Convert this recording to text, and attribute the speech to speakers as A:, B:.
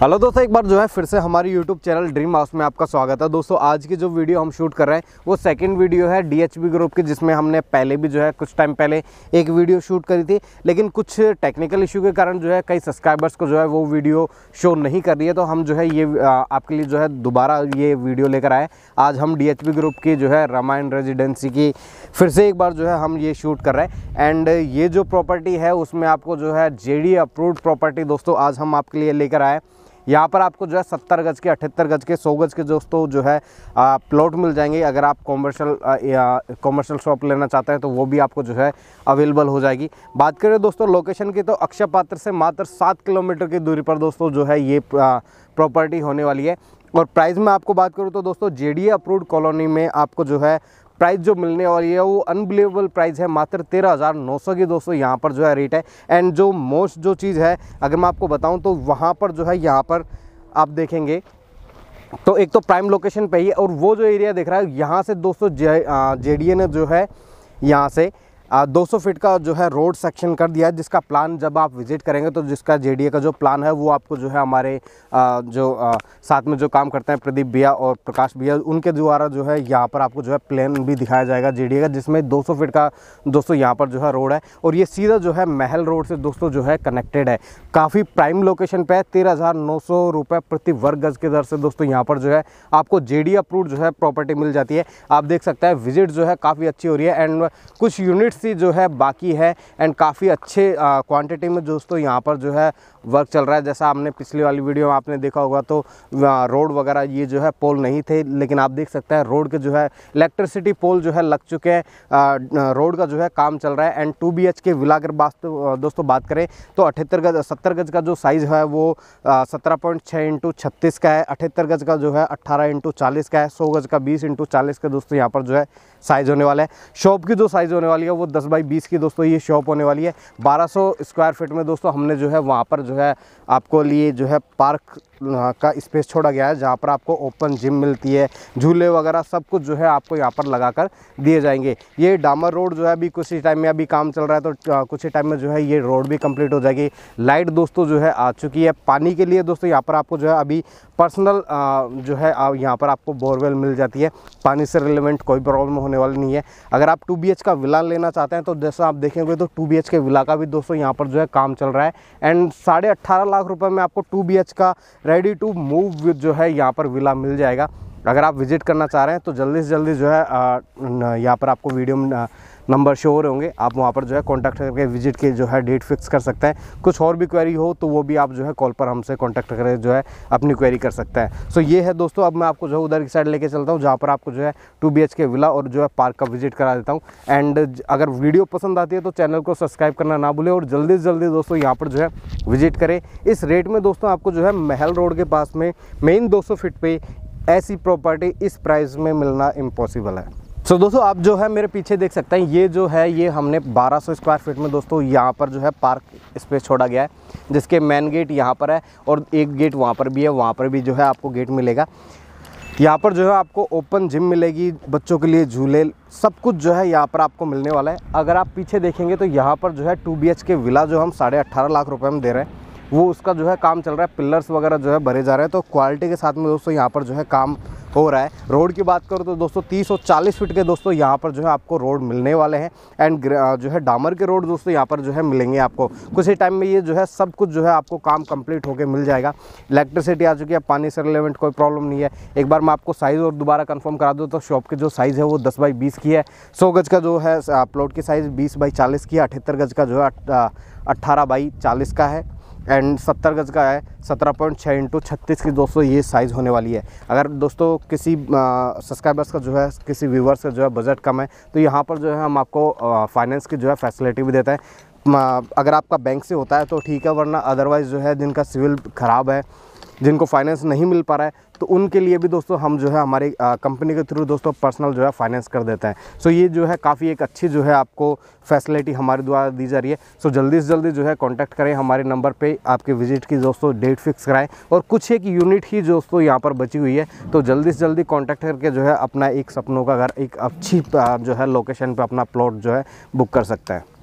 A: hello दोस्तों एक बार जो है फिर से हमारी यूट्यूब चैनल ड्रीम हाउस में आपका स्वागत है दोस्तों आज की जो वीडियो हम शूट कर रहे हैं वो सेकंड वीडियो है डीएचबी ग्रुप की जिसमें हमने पहले भी जो है कुछ टाइम पहले एक वीडियो शूट करी थी लेकिन कुछ टेक्निकल इशू के कारण जो है कई सब्सक्राइबर्स को जो है वो वीडियो शो नहीं कर रही है तो हम जो है ये आपके लिए जो है दोबारा ये वीडियो लेकर आए आज हम डी ग्रुप की जो है रामायण रेजिडेंसी की फिर से एक बार जो है हम ये शूट कर रहे हैं एंड ये जो प्रॉपर्टी है उसमें आपको जो है जे अप्रूव्ड प्रॉपर्टी दोस्तों आज हम आपके लिए लेकर आए यहाँ पर आपको जो है सत्तर गज के अठहत्तर गज के सौ गज के दोस्तों तो जो है प्लॉट मिल जाएंगे अगर आप कॉमर्शल कॉमर्शल शॉप लेना चाहते हैं तो वो भी आपको जो है अवेलेबल हो जाएगी बात करें दोस्तों लोकेशन की तो अक्षय पात्र से मात्र सात किलोमीटर की दूरी पर दोस्तों जो है ये प्रॉपर्टी होने वाली है और प्राइस में आपको बात करूँ तो दोस्तों जे अप्रूव्ड कॉलोनी में आपको जो है प्राइस जो मिलने वाली है वो अनबिलीवेबल प्राइस है मात्र तेरह हज़ार नौ सौ की दोस्तों यहाँ पर जो है रेट है एंड जो मोस्ट जो चीज़ है अगर मैं आपको बताऊँ तो वहाँ पर जो है यहाँ पर आप देखेंगे तो एक तो प्राइम लोकेशन पे ही और वो जो एरिया दिख रहा है यहाँ से दोस्तों जे डी ने जो है यहाँ से 200 फीट का जो है रोड सेक्शन कर दिया है जिसका प्लान जब आप विजिट करेंगे तो जिसका जेडीए का जो प्लान है वो आपको जो है हमारे जो साथ में जो काम करते हैं प्रदीप भैया और प्रकाश भैया उनके द्वारा जो है यहाँ पर आपको जो है प्लान भी दिखाया जाएगा जेडीए का जिसमें 200 फीट का दोस्तों यहाँ पर जो है रोड है और ये सीधा जो है महल रोड से दोस्तों जो है कनेक्टेड है काफ़ी प्राइम लोकेशन पर है तेरह रुपये प्रति वर्ग गज के दर से दोस्तों यहाँ पर जो है आपको जे अप्रूव जो है प्रॉपर्टी मिल जाती है आप देख सकते हैं विजिट जो है काफ़ी अच्छी हो रही है एंड कुछ यूनिट्स कृषि जो है बाकी है एंड काफ़ी अच्छे क्वांटिटी में दोस्तों यहाँ पर जो है वर्क चल रहा है जैसा आपने पिछली वाली वीडियो में आपने देखा होगा तो रोड वगैरह ये जो है पोल नहीं थे लेकिन आप देख सकते हैं रोड के जो है इलेक्ट्रिसिटी पोल जो है लग चुके हैं रोड का जो है काम चल रहा है and two B H K villa अगर दोस्तों बात करें तो अठहत्तर गज सत्तर गज का जो साइज़ है वो सत्रह पॉइंट छः इंटू छत्तीस का है अठहत्तर गज का जो है अट्ठारह इंटू चालीस का है सौ गज का बीस इंटू चालीस का दोस्तों यहाँ पर जो है साइज़ होने वाला है शॉप की जो साइज़ होने वाली है वो दस बाई बीस की दोस्तों ये शॉप होने वाली है सौ स्क्वायर फीट में दोस्तों हमने जो है वहाँ पर जो है आपको लिए जो है पार्क का स्पेस छोड़ा गया है जहाँ पर आपको ओपन जिम मिलती है झूले वगैरह सब कुछ जो है आपको यहाँ पर लगा दिए जाएंगे ये डामर रोड जो है अभी कुछ ही टाइम में अभी काम चल रहा है तो कुछ ही टाइम में जो है ये रोड भी कंप्लीट हो जाएगी लाइट दोस्तों जो है आ चुकी है पानी के लिए दोस्तों यहाँ पर आपको जो है अभी पर्सनल जो है यहाँ पर आपको बोरवेल मिल जाती है पानी से रिलेवेंट कोई प्रॉब्लम होने वाली नहीं है अगर आप टू बी का विला लेना चाहते हैं तो जैसा आप देखेंगे तो टू बी के विला का भी दोस्तों यहाँ पर जो है काम चल रहा है एंड साढ़े अट्ठारह लाख रुपए में आपको टू बी का रेडी टू मूव जो है यहाँ पर विला मिल जाएगा अगर आप विजिट करना चाह रहे हैं तो जल्दी से जल्दी जो है यहाँ पर आपको वीडियो नंबर शोर होंगे आप वहाँ पर जो है कॉन्टैक्ट करके विजिट के जो है डेट फिक्स कर सकते हैं कुछ और भी क्वेरी हो तो वो भी आप जो है कॉल पर हमसे कॉन्टैक्ट करके जो है अपनी क्वेरी कर सकते हैं सो ये है दोस्तों अब मैं आपको जो है उधर की साइड लेके चलता हूँ जहाँ पर आपको जो है टू बी के विला और जो है पार्क का विजिट करा देता हूँ एंड अगर वीडियो पसंद आती है तो चैनल को सब्सक्राइब करना ना भूलें और जल्दी से जल्दी दोस्तों यहाँ पर जो है विजिट करें इस रेट में दोस्तों आपको जो है महल रोड के पास में मेन 200 फीट पे ऐसी प्रॉपर्टी इस प्राइस में मिलना इम्पॉसिबल है सो so, दोस्तों आप जो है मेरे पीछे देख सकते हैं ये जो है ये हमने 1200 स्क्वायर फीट में दोस्तों यहाँ पर जो है पार्क स्पेस छोड़ा गया है जिसके मेन गेट यहाँ पर है और एक गेट वहाँ पर भी है वहाँ पर भी जो है आपको गेट मिलेगा यहाँ पर जो है आपको ओपन जिम मिलेगी बच्चों के लिए झूले सब कुछ जो है यहाँ पर आपको मिलने वाला है अगर आप पीछे देखेंगे तो यहाँ पर जो है टू बी के विला जो हम साढ़े अट्ठारह लाख रुपये में दे रहे हैं वो उसका जो है काम चल रहा है पिलर्स वगैरह जो है भरे जा रहे हैं तो क्वालिटी के साथ में दोस्तों यहाँ पर जो है काम हो रहा है रोड की बात करो तो दोस्तों 30 और 40 फीट के दोस्तों यहाँ पर जो है आपको रोड मिलने वाले हैं एंड जो है डामर के रोड दोस्तों यहाँ पर जो है मिलेंगे आपको कुछ ही टाइम में ये जो है सब कुछ जो है आपको काम कंप्लीट होकर मिल जाएगा इलेक्ट्रिसिटी आ चुकी है पानी से रिलेवेंट कोई प्रॉब्लम नहीं है एक बार मैं आपको साइज़ और दोबारा कन्फर्म करा दूँ तो शॉप की जो साइज़ है वो दस बाई बीस की है सौ गज का जो है प्लॉट की साइज़ बीस बाई चालीस की है अठहत्तर गज का जो है अट्ठारह बाई चालीस का है एंड सत्तर गज का है सत्रह पॉइंट छः इंटू छत्तीस की दोस्तों ये साइज़ होने वाली है अगर दोस्तों किसी सब्सक्राइबर्स का जो है किसी व्यूवर्स का जो है बजट कम है तो यहाँ पर जो है हम आपको फाइनेंस की जो है फैसिलिटी भी देते हैं अगर आपका बैंक से होता है तो ठीक है वरना अदरवाइज़ जो है जिनका सिविल ख़राब है जिनको फाइनेंस नहीं मिल पा रहा है तो उनके लिए भी दोस्तों हम जो है हमारी कंपनी के थ्रू दोस्तों पर्सनल जो है फाइनेंस कर देते हैं सो ये जो है काफ़ी एक अच्छी जो है आपको फैसिलिटी हमारे द्वारा दी जा रही है सो जल्दी से जल्दी जो है कॉन्टैक्ट करें हमारे नंबर पर आपके विजिट की दोस्तों डेट फिक्स कराएँ और कुछ एक यूनिट ही दोस्तों यहाँ पर बची हुई है तो जल्दी से जल्दी कॉन्टैक्ट करके जो है अपना एक सपनों का घर एक अच्छी जो है लोकेशन पर अपना प्लॉट जो है बुक कर सकते हैं